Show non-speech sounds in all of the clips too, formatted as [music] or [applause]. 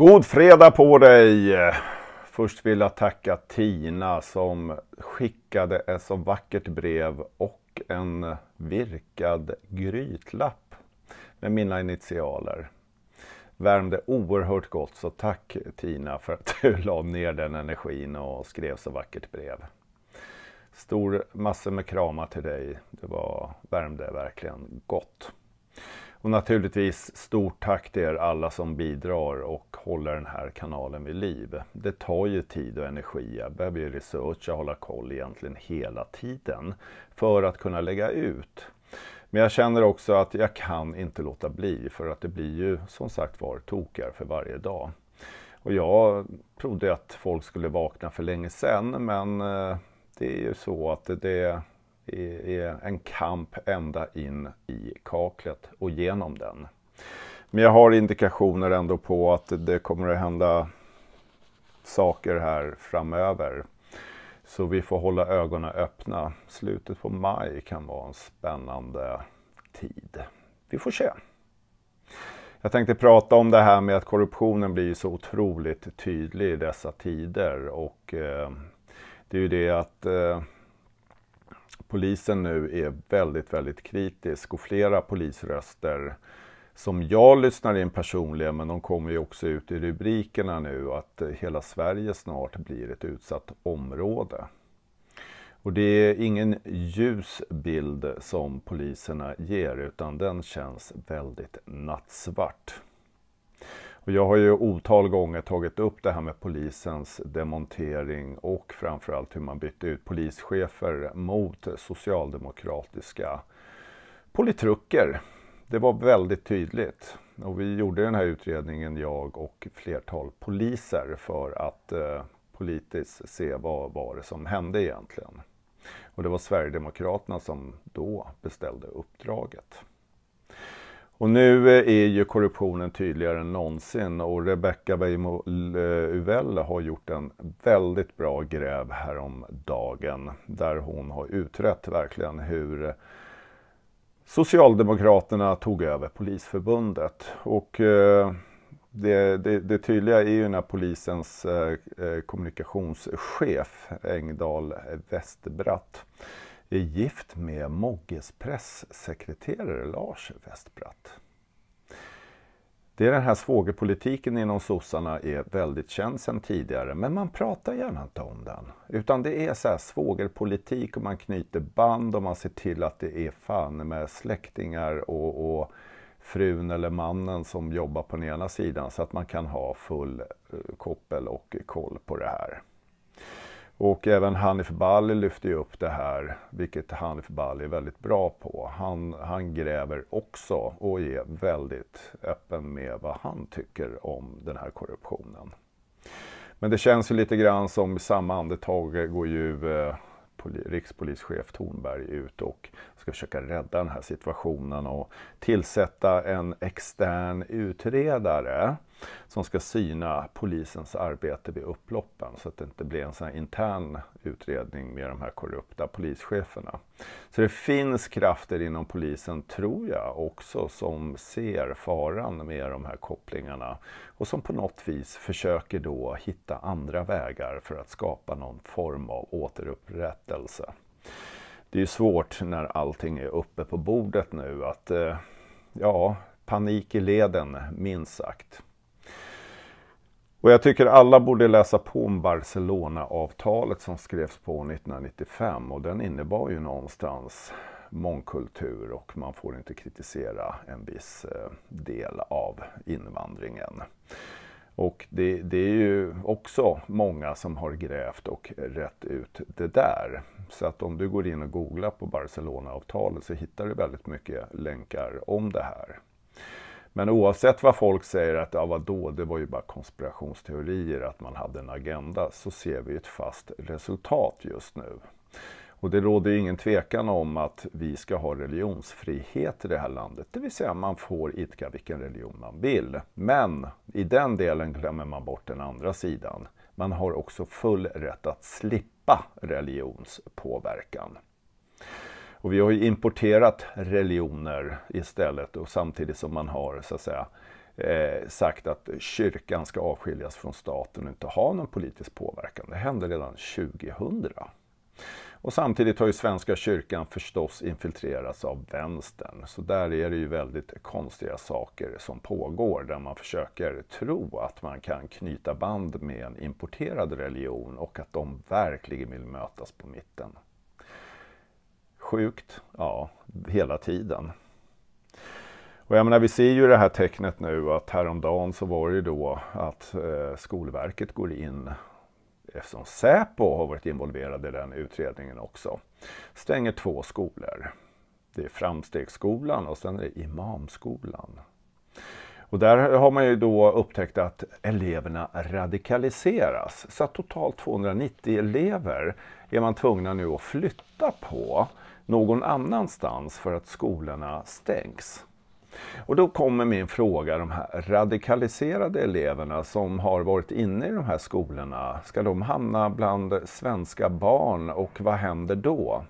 God fredag på dig! Först vill jag tacka Tina som skickade ett så vackert brev och en virkad grytlapp med mina initialer. Värmde oerhört gott, så tack Tina för att du la ner den energin och skrev så vackert brev. Stor massa med kramar till dig. Det var, värmde verkligen gott. Och naturligtvis stort tack till er alla som bidrar och håller den här kanalen vid liv. Det tar ju tid och energi. Jag behöver ju researcha och hålla koll egentligen hela tiden för att kunna lägga ut. Men jag känner också att jag kan inte låta bli för att det blir ju som sagt var tokar för varje dag. Och jag trodde att folk skulle vakna för länge sedan men eh, det är ju så att det, det är en kamp ända in i kaklet och genom den. Men jag har indikationer ändå på att det kommer att hända saker här framöver. Så vi får hålla ögonen öppna. Slutet på maj kan vara en spännande tid. Vi får se. Jag tänkte prata om det här med att korruptionen blir så otroligt tydlig i dessa tider och eh, det är ju det att eh, polisen nu är väldigt, väldigt kritisk och flera polisröster som jag lyssnar in personligen, men de kommer ju också ut i rubrikerna nu, att hela Sverige snart blir ett utsatt område. Och det är ingen ljus bild som poliserna ger, utan den känns väldigt nattsvart. Och jag har ju otal gånger tagit upp det här med polisens demontering och framförallt hur man bytte ut polischefer mot socialdemokratiska politrucker. Det var väldigt tydligt. Och vi gjorde den här utredningen, jag och flertal poliser, för att eh, politiskt se vad var det som hände egentligen. Och det var Sverigedemokraterna som då beställde uppdraget. Och nu eh, är ju korruptionen tydligare än någonsin och Rebecca Weimo eh, uvell har gjort en väldigt bra gräv häromdagen där hon har utrett verkligen hur Socialdemokraterna tog över Polisförbundet. Och eh, det, det, det tydliga är ju när polisens kommunikationschef Engdahl Westbratt är gift med Mogges pressekreterare Lars Westbratt. Det är den här svågerpolitiken inom sossarna är väldigt känd sedan tidigare, men man pratar gärna inte om den. Utan det är så här svågerpolitik och man knyter band och man ser till att det är fan med släktingar och, och frun eller mannen som jobbar på den ena sidan så att man kan ha full eh, koppel och koll på det här. Och även Hanif Bali lyfter ju upp det här, vilket Hanif Bali är väldigt bra på. Han, han gräver också och är väldigt öppen med vad han tycker om den här korruptionen. Men det känns ju lite grann som i samma andetag går ju eh, rikspolischef Thornberg ut och ska försöka rädda den här situationen och tillsätta en extern utredare som ska syna polisens arbete vid upploppen så att det inte blir en sån intern utredning med de här korrupta polischeferna. Så det finns krafter inom polisen, tror jag, också som ser faran med de här kopplingarna och som på något vis försöker då hitta andra vägar för att skapa någon form av återupprättelse. Det är ju svårt när allting är uppe på bordet nu att, eh, ja, panik i leden, minst sagt. Och jag tycker alla borde läsa på om Barcelona-avtalet som skrevs på 1995 och den innebar ju någonstans mångkultur och man får inte kritisera en viss eh, del av invandringen. Och det, det, är ju också många som har grävt och rätt ut det där. Så att om du går in och googlar på Barcelona-avtalet så hittar du väldigt mycket länkar om det här. Men oavsett vad folk säger att ja, vadå, det var ju bara konspirationsteorier att man hade en agenda, så ser vi ett fast resultat just nu. Och det råder ingen tvekan om att vi ska ha religionsfrihet i det här landet. Det vill säga man får idka vilken religion man vill. Men i den delen glömmer man bort den andra sidan. Man har också full rätt att slippa religionspåverkan. Och vi har ju importerat religioner istället och samtidigt som man har så att säga eh, sagt att kyrkan ska avskiljas från staten och inte ha någon politisk påverkan. Det hände redan 2000. Och samtidigt har ju Svenska kyrkan förstås infiltrerats av vänstern. Så där är det ju väldigt konstiga saker som pågår där man försöker tro att man kan knyta band med en importerad religion och att de verkligen vill mötas på mitten sjukt? Ja, hela tiden. Och jag menar, vi ser ju det här tecknet nu att häromdagen så var det då att eh, Skolverket går in eftersom Säpo har varit involverad i den utredningen också. Stänger två skolor. Det är Framstegsskolan och sen är det Imamskolan. Och där har man ju då upptäckt att eleverna radikaliseras. Så att totalt 290 elever är man tvungna nu att flytta på någon annanstans för att skolorna stängs. Och då kommer min fråga, de här radikaliserade eleverna som har varit inne i de här skolorna, ska de hamna bland svenska barn och vad händer då?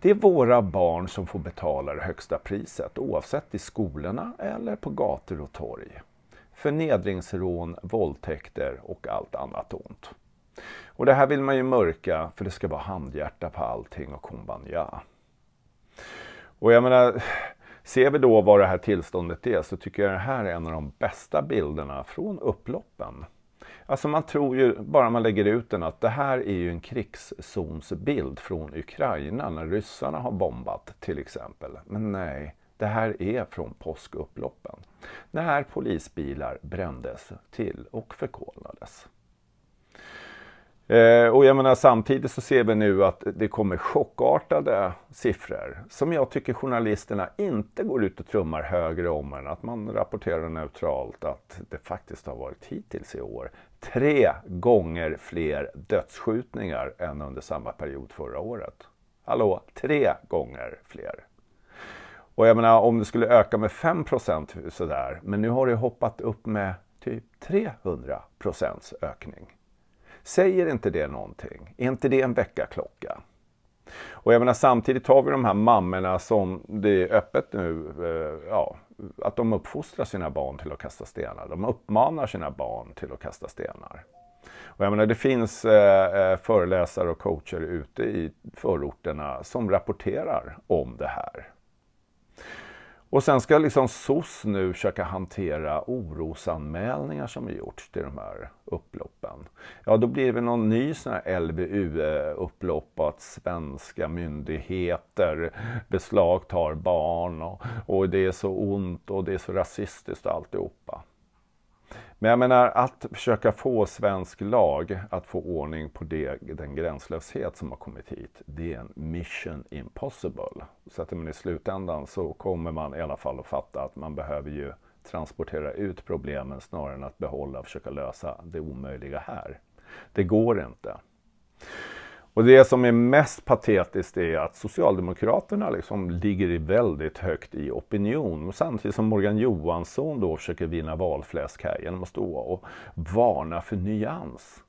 Det är våra barn som får betala det högsta priset, oavsett i skolorna eller på gator och torg. Förnedringsrån, våldtäkter och allt annat ont. Och det här vill man ju mörka, för det ska vara handhjärta på allting och kumbaya. Och jag menar, ser vi då vad det här tillståndet är så tycker jag det här är en av de bästa bilderna från upploppen. Alltså man tror ju, bara man lägger ut den, att det här är ju en krigszonsbild från Ukraina när ryssarna har bombat till exempel. Men nej, det här är från påskupploppen. När polisbilar brändes till och förkolnades. Eh, och jag menar samtidigt så ser vi nu att det kommer chockartade siffror som jag tycker journalisterna inte går ut och trummar högre om än att man rapporterar neutralt att det faktiskt har varit hittills i år tre gånger fler dödsskjutningar än under samma period förra året. Hallå, tre gånger fler. Och jag menar om det skulle öka med 5 sådär, men nu har det hoppat upp med typ 300 ökning. Säger inte det någonting? Är inte det en väckarklocka? Och jag menar samtidigt har vi de här mammorna som det är öppet nu, eh, ja, att de uppfostrar sina barn till att kasta stenar. De uppmanar sina barn till att kasta stenar. Och jag menar, det finns eh, eh föreläsare och coacher ute i förorterna som rapporterar om det här. Och sen ska liksom SOS nu försöka hantera orosanmälningar som är gjorts till de här upploppen. Ja, då blir det någon ny sån här lvu upplopp att svenska myndigheter beslagtar barn och, och det är så ont och det är så rasistiskt och alltihopa. Men jag menar att försöka få svensk lag att få ordning på det, den gränslöshet som har kommit hit. Det är en mission impossible. Så att men i slutändan så kommer man i alla fall att fatta att man behöver ju transportera ut problemen snarare än att behålla och försöka lösa det omöjliga här. Det går inte. Och det som är mest patetiskt är att Socialdemokraterna liksom ligger väldigt högt i opinion. Samtidigt som Morgan Johansson då försöker vinna valfläsk här genom att stå och varna för nyans.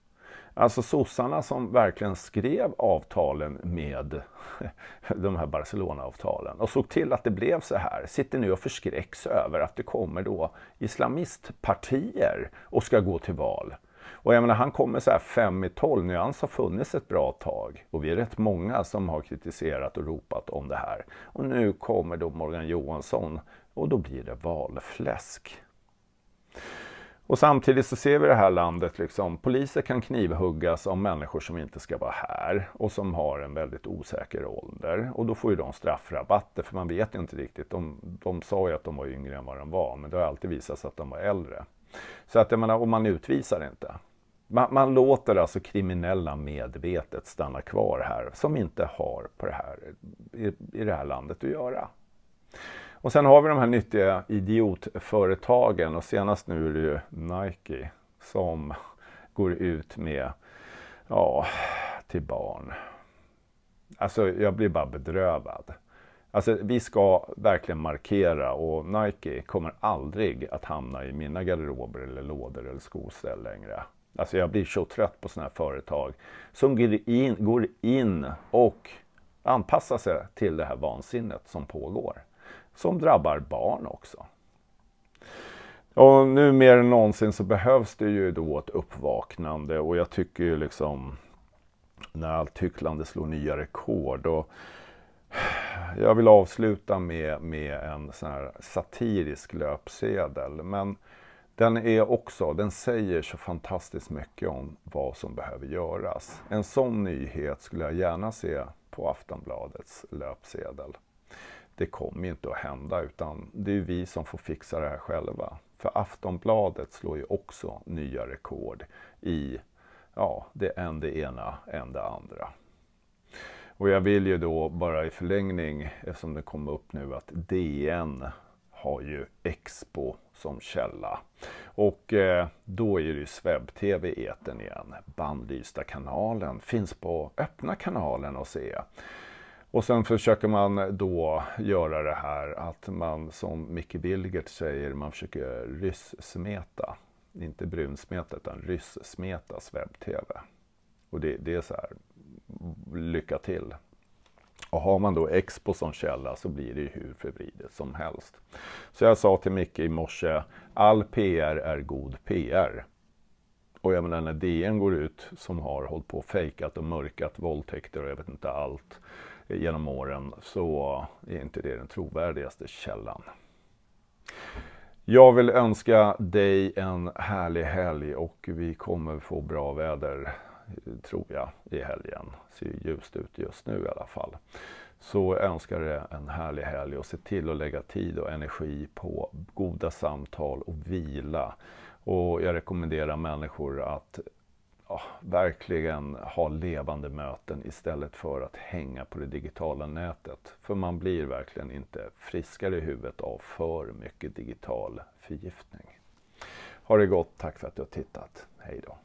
Alltså sossarna som verkligen skrev avtalen med [laughs] de här Barcelona-avtalen och såg till att det blev så här sitter nu och förskräcks över att det kommer då islamistpartier och ska gå till val. Och jag menar, han kommer så här fem i tolv. Nyans har funnits ett bra tag. Och vi är rätt många som har kritiserat och ropat om det här. Och nu kommer då Morgan Johansson och då blir det valfläsk. Och samtidigt så ser vi det här landet, liksom, poliser kan knivhuggas av människor som inte ska vara här och som har en väldigt osäker ålder. Och då får ju de straffrabatter, för man vet inte riktigt. De, de sa ju att de var yngre än vad de var, men det har alltid visat sig att de var äldre. Så att jag menar, och man utvisar inte. Man, man, låter alltså kriminella medvetet stanna kvar här som inte har på det här, i, i det här landet att göra. Och sen har vi de här nyttiga idiotföretagen och senast nu är det ju Nike som går ut med, ja, till barn. Alltså jag blir bara bedrövad. Alltså, vi ska verkligen markera och Nike kommer aldrig att hamna i mina garderober eller lådor eller skoställ längre. Alltså jag blir så trött på sådana här företag som går in, går in och anpassar sig till det här vansinnet som pågår. Som drabbar barn också. Och nu mer än någonsin så behövs det ju då ett uppvaknande och jag tycker ju liksom när allt hycklande slår nya rekord. Och jag vill avsluta med, med en sån här satirisk löpsedel. Men den är också, den säger så fantastiskt mycket om vad som behöver göras. En sån nyhet skulle jag gärna se på Aftonbladets löpsedel. Det kommer ju inte att hända utan det är vi som får fixa det här själva. För Aftonbladet slår ju också nya rekord i ja, det än det ena, än det andra. Och jag vill ju då bara i förlängning, eftersom det kom upp nu, att DN har ju Expo som källa. Och eh, då är det ju SvebTV i eten igen. Bandlysta kanalen finns på öppna kanalen att se. Och sen försöker man då göra det här att man som Micke Bilgert säger, man försöker ryss-smeta. Inte brunsmeta utan ryss-smeta tv Och det, det är så här, lycka till. Och har man då Expo som källa så blir det ju hur förvridet som helst. Så jag sa till Micke i morse, all PR är god PR. Och jag menar när DN går ut som har hållit på och fejkat och mörkat våldtäkter och jag vet inte allt genom åren så är inte det den trovärdigaste källan. Jag vill önska dig en härlig helg och vi kommer få bra väder tror jag, i helgen. Ser ljust ut just nu i alla fall. Så jag önskar er en härlig helg och se till att lägga tid och energi på goda samtal och vila. Och jag rekommenderar människor att ja, verkligen ha levande möten istället för att hänga på det digitala nätet. För man blir verkligen inte friskare i huvudet av för mycket digital förgiftning. Ha det gott, tack för att du har tittat. Hej då!